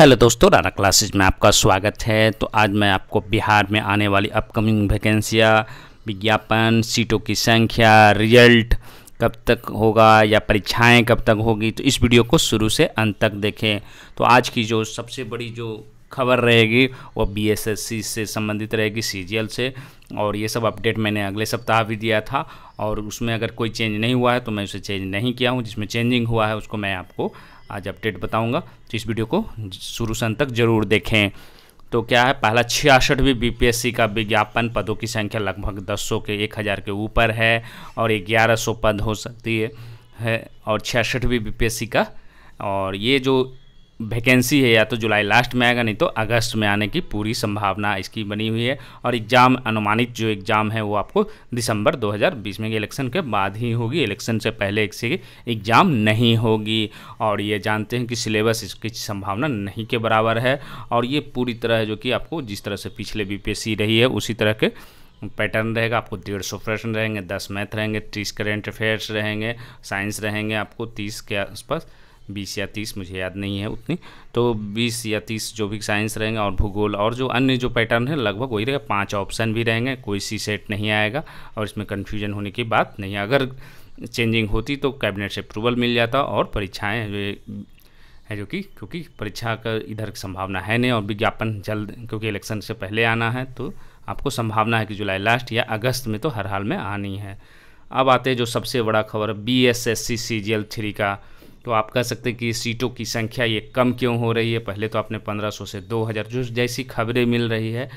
hello दोस्तों रारा classes में आपका स्वागत है तो आज मैं आपको बिहार में आने वाली अपकमिंग वैकेंसियाँ विज्ञापन सीटों की संख्या रिजल्ट कब तक होगा या परीक्षाएं कब तक होगी तो इस वीडियो को शुरू से अंत तक देखें तो आज की जो सबसे बड़ी जो खबर रहेगी वो बीएसएससी से संबंधित रहेगी सीजीएल से और ये सब अपडेट मैंने अगले सप्ताह भी दिया था और उसमें अगर कोई चेंज नहीं हुआ है तो मैं उसे चेंज नहीं किया हूँ जिसमें चेंजिंग हुआ है उसको मैं आपको आज अपडेट बताऊंगा तो इस वीडियो को शुरू से अंत तक जरूर देखें तो क्या है पहला छियासठवीं बीपीएससी का विज्ञापन पदों की संख्या लगभग 1000 के 1000 के ऊपर है और 1100 पद हो सकती है है और छियासठवीं बीपीएससी का और ये जो वैकेंसी है या तो जुलाई लास्ट में आएगा नहीं तो अगस्त में आने की पूरी संभावना इसकी बनी हुई है और एग्ज़ाम अनुमानित जो एग्ज़ाम है वो आपको दिसंबर 2020 में इलेक्शन के बाद ही होगी इलेक्शन से पहले से एग्ज़ाम नहीं होगी और ये जानते हैं कि सिलेबस इसकी संभावना नहीं के बराबर है और ये पूरी तरह जो कि आपको जिस तरह से पिछले बी रही है उसी तरह के पैटर्न रहेगा आपको डेढ़ सौ प्रश्न रहेंगे दस मैथ रहेंगे तीस करेंट अफेयर्स रहेंगे साइंस रहेंगे आपको तीस के आसपास बीस या तीस मुझे याद नहीं है उतनी तो बीस या तीस जो भी साइंस रहेंगे और भूगोल और जो अन्य जो पैटर्न है लगभग वही रहेगा पाँच ऑप्शन भी रहेंगे कोई सी सेट नहीं आएगा और इसमें कन्फ्यूजन होने की बात नहीं अगर चेंजिंग होती तो कैबिनेट से अप्रूवल मिल जाता और परीक्षाएँ है जो कि क्योंकि परीक्षा का इधर संभावना है नहीं और विज्ञापन जल्द क्योंकि इलेक्शन से पहले आना है तो आपको संभावना है कि जुलाई लास्ट या अगस्त में तो हर हाल में आनी है अब आते जो सबसे बड़ा खबर B S S C C G L three का तो आप कह सकते हैं कि सीटों की संख्या ये कम क्यों हो रही है पहले तो आपने 1500 से 2000 जो जैसी खबरें मिल रही है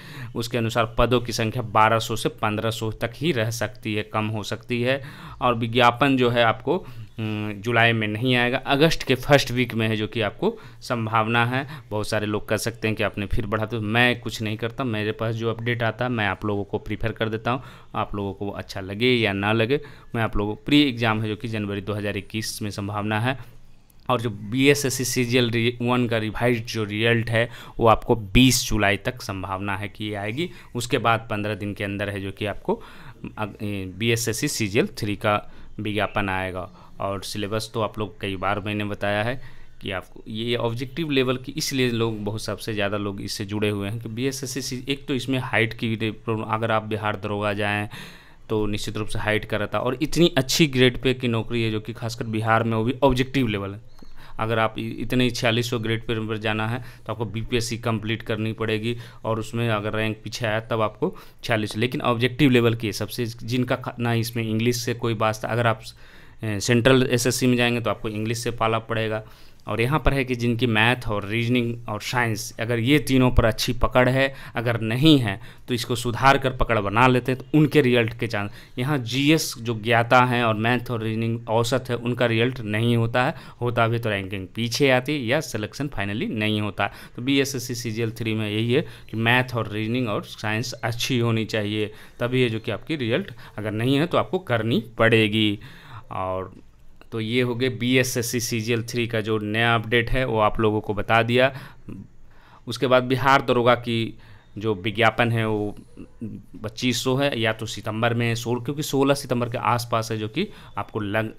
उसके अनुसार पदों की संख्या 1200 से 1500 तक ही रह सकती है कम हो सकती है और विज्ञापन जो है आपको जुलाई में नहीं आएगा अगस्त के फर्स्ट वीक में है जो कि आपको संभावना है बहुत सारे लोग कह सकते हैं कि आपने फिर बढ़ा तो मैं कुछ नहीं करता मेरे पास जो अपडेट आता है मैं आप लोगों को प्रीफर कर देता हूँ आप लोगों को अच्छा लगे या ना लगे मैं आप लोगों प्री एग्ज़ाम है जो कि जनवरी 2021 में संभावना है और जो B S S C C G L one का रिवाइज जो रिजल्ट है वो आपको 20 जुलाई तक संभावना है कि आएगी उसके बाद 15 दिन के अंदर है जो कि आपको B S S C C G L three का विज्ञापन आएगा और सिलेबस तो आप लोग कई बार मैंने बताया है कि आपको ये ऑब्जेक्टिव लेवल की इसलिए लोग बहुत सबसे ज़्यादा लोग इससे जुड़े हुए हैं कि बी एस एस सी एक तो इसमें हाइट की प्रॉब्लम अगर आप बिहार दरोगा जाएँ तो निश्चित रूप से हाइट का रहता और इतनी अच्छी ग्रेड पे की नौकरी है जो कि खासकर बिहार में वो भी ऑब्जेक्टिव लेवल है अगर आप इतने ही छियालीस सौ ग्रेड पर, पर जाना है तो आपको बीपीएससी कंप्लीट करनी पड़ेगी और उसमें अगर रैंक पीछे आया तब आपको छियालीस लेकिन ऑब्जेक्टिव लेवल की है सबसे जिनका ना इसमें इंग्लिश से कोई वास्ता अगर आप सेंट्रल एसएससी में जाएंगे तो आपको इंग्लिश से पाला पड़ेगा और यहाँ पर है कि जिनकी मैथ और रीजनिंग और साइंस अगर ये तीनों पर अच्छी पकड़ है अगर नहीं है तो इसको सुधार कर पकड़ बना लेते हैं तो उनके रिजल्ट के चांस यहाँ जीएस जो ज्ञाता हैं और मैथ और रीजनिंग औसत है उनका रिजल्ट नहीं होता है होता भी तो रैंकिंग पीछे आती या सिलेक्शन फाइनली नहीं होता तो B S S C C three में यही है कि मैथ और रीजनिंग और साइंस अच्छी होनी चाहिए तभी है जो कि आपकी रिजल्ट अगर नहीं है तो आपको करनी पड़ेगी और तो ये हो गए B S S C C G L three का जो नया अपडेट है वो आप लोगों को बता दिया उसके बाद बिहार दरोगा की जो विज्ञापन है वो पच्चीस सौ है या तो सितंबर में सोल क्योंकि सोलह सितंबर के आसपास है जो कि आपको लग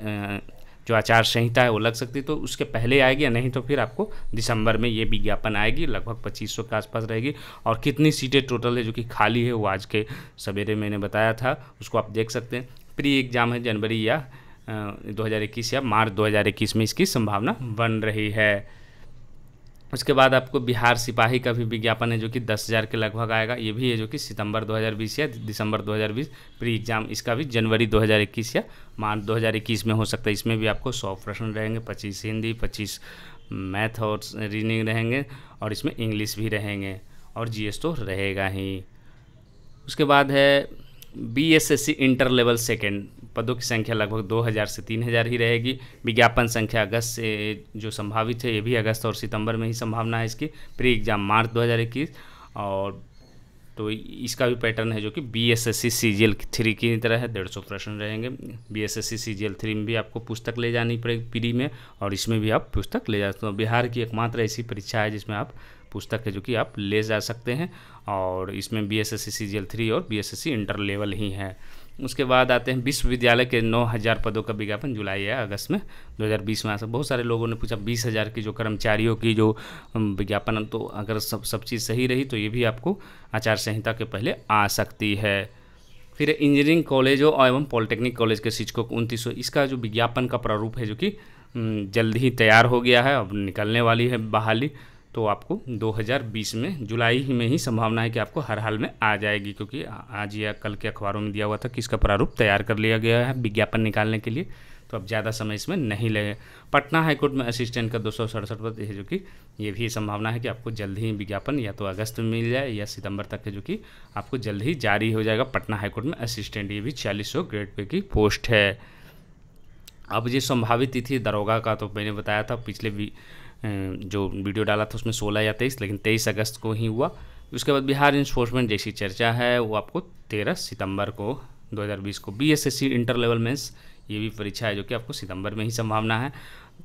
जो आचार संहिता है वो लग सकती है तो उसके पहले आएगी या नहीं तो फिर आपको दिसंबर में ये विज्ञापन आएगी लगभग पच्चीस सौ के आसपास रहेगी और कितनी सीटें टोटल है जो कि खाली है वो आज के सवेरे मैंने बताया था उसको आप देख सकते हैं प्री एग्ज़ाम है जनवरी या 2021 या मार्च 2021 में इसकी संभावना बन रही है उसके बाद आपको बिहार सिपाही का भी विज्ञापन है जो कि दस हज़ार के लगभग आएगा ये भी है जो कि सितंबर 2020 या दिसंबर 2020 प्री एग्ज़ाम इसका भी जनवरी 2021 या मार्च 2021 में हो सकता है इसमें भी आपको सौ प्रश्न रहेंगे पच्चीस हिंदी पच्चीस मैथ और रीजनिंग रहेंगे और इसमें इंग्लिश भी रहेंगे और जी तो रहेगा ही उसके बाद है B S S C inter level second पदों की संख्या लगभग 2000 से 3000 ही रहेगी विज्ञापन संख्या अगस्त से जो संभावित है ये भी अगस्त और सितंबर में ही संभावना है इसकी प्री एग्ज़ाम मार्च 2021 और तो इसका भी पैटर्न है जो कि B S S C C G L three की तरह है डेढ़ सौ प्रश्न रहेंगे B S S C C G L three में भी आपको पुस्तक ले जानी पड़ेगी पीढ़ी में और इसमें भी आप पुस्तक ले जा सकते हो बिहार की एकमात्र ऐसी परीक्षा है जिसमें आप पुस्तक है जो कि आप ले जा सकते हैं और इसमें B S S C C G L three और B S S C inter level ही है उसके बाद आते हैं विश्वविद्यालय के नौ हज़ार पदों का विज्ञापन जुलाई या अगस्त में 2020 में आ बहुत सारे लोगों ने पूछा बीस हज़ार की जो कर्मचारियों की जो विज्ञापन तो अगर सब सब चीज़ सही रही तो ये भी आपको आचार संहिता के पहले आ सकती है फिर इंजीनियरिंग कॉलेजों एवं पॉलिटेक्निक कॉलेज के शिक्षकों को उनतीस इसका जो विज्ञापन का प्रारूप है जो कि जल्द ही तैयार हो गया है अब निकलने वाली है बहाली तो आपको 2020 में जुलाई ही में ही संभावना है कि आपको हर हाल में आ जाएगी क्योंकि आज या कल के अखबारों में दिया हुआ था कि इसका प्रारूप तैयार कर लिया गया है विज्ञापन निकालने के लिए तो अब ज़्यादा समय इसमें नहीं लगे पटना हाईकोर्ट में असिस्टेंट का दो सौ सड़सठ पद है जो कि ये भी संभावना है कि आपको जल्द ही विज्ञापन या तो अगस्त में मिल जाए या सितंबर तक है जो कि आपको जल्द ही जारी हो जाएगा पटना हाईकोर्ट में असिस्टेंट ये भी चालीस सौ ग्रेड पे की पोस्ट है अब ये संभावित तिथि दरोगा का तो मैंने बताया था पिछले जो वीडियो डाला था उसमें सोलह या तेईस लेकिन तेईस अगस्त को ही हुआ उसके बाद बिहार इन्फोर्समेंट जैसी चर्चा है वो आपको तेरह सितंबर को 2020 को B S S C inter level mains ये भी परीक्षा है जो कि आपको सितंबर में ही संभावना है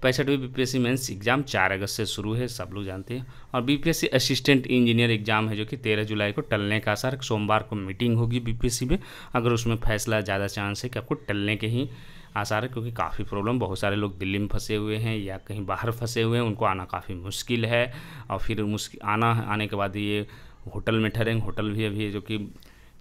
पैंसठवीं बीपीएससी मेंस एग्ज़ाम चार अगस्त से शुरू है सब लोग जानते हैं और बीपीएससी असिस्टेंट इंजीनियर एग्ज़ाम है जो कि तेरह जुलाई को टलने का असर सोमवार को मीटिंग होगी बीपीएससी में अगर उसमें फैसला ज़्यादा चांस है कि आपको टलने के ही आसार है क्योंकि काफ़ी प्रॉब्लम बहुत सारे लोग दिल्ली में फंसे हुए हैं या कहीं बाहर फंसे हुए हैं उनको आना काफ़ी मुश्किल है और फिर मुश्किल आना आने के बाद ये होटल में ठहरेंगे होटल भी अभी जो कि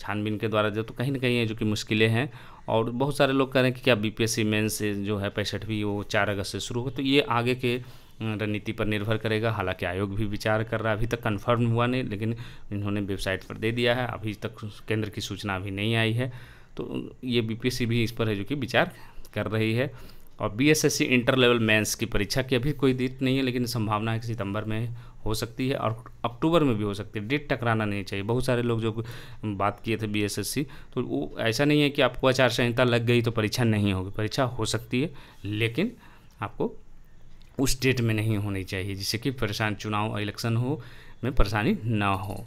छानबीन के द्वारा जो तो कहीं ना कहीं है जो कि मुश्किलें हैं और बहुत सारे लोग कह रहे हैं कि क्या बीपीएससी से जो है पैंसठवीं वो चार अगस्त से शुरू हो तो ये आगे के रणनीति पर निर्भर करेगा हालांकि आयोग भी विचार कर रहा है अभी तक कंफर्म हुआ नहीं लेकिन इन्होंने वेबसाइट पर दे दिया है अभी तक केंद्र की सूचना अभी नहीं आई है तो ये बीपीएससी भी इस पर है जो कि विचार कर रही है और बीएसएससी इंटर लेवल मेंस की परीक्षा की अभी कोई डेट नहीं है लेकिन संभावना है कि सितंबर में हो सकती है और अक्टूबर में भी हो सकती है डेट टकराना नहीं चाहिए बहुत सारे लोग जो बात किए थे बीएसएससी तो वो ऐसा नहीं है कि आपको आचार संहिता लग गई तो परीक्षा नहीं होगी परीक्षा हो सकती है लेकिन आपको उस डेट में नहीं होनी चाहिए जिससे कि परेशान चुनाव इलेक्शन हो में परेशानी ना हो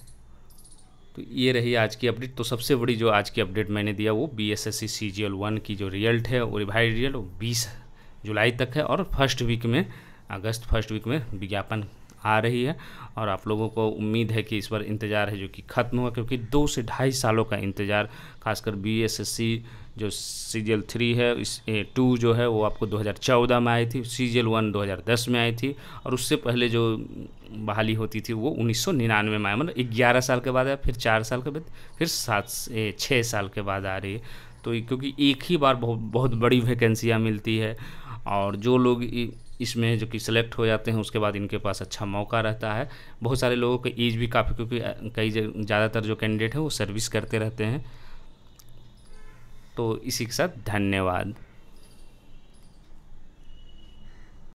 तो ये रही आज की अपडेट तो सबसे बड़ी जो आज की अपडेट मैंने दिया वो B S S C C G L one की जो रिजल्ट है वो रिभाई रिजल्ट वो बीस जुलाई तक है और फर्स्ट वीक में अगस्त फर्स्ट वीक में विज्ञापन आ रही है और आप लोगों को उम्मीद है कि इस बार इंतज़ार है जो कि ख़त्म होगा क्योंकि दो से ढाई सालों का इंतज़ार खासकर बी एस एस सी जो सीजल थ्री है इस टू जो है वो आपको 2014 में आई थी सीजल वन 2010 में आई थी और उससे पहले जो बहाली होती थी वो उन्नीस में आया मतलब ग्यारह साल के बाद आया फिर चार साल के बाद फिर सात छः साल के बाद आ रही है तो क्योंकि एक ही बार बहुत बहुत बड़ी वैकेंसियाँ मिलती है और जो लोग इसमें जो कि सेलेक्ट हो जाते हैं उसके बाद इनके पास अच्छा मौका रहता है बहुत सारे लोगों के एज भी काफ़ी क्योंकि कई ज़्यादातर जो कैंडिडेट हैं वो सर्विस करते रहते हैं तो इसी के साथ धन्यवाद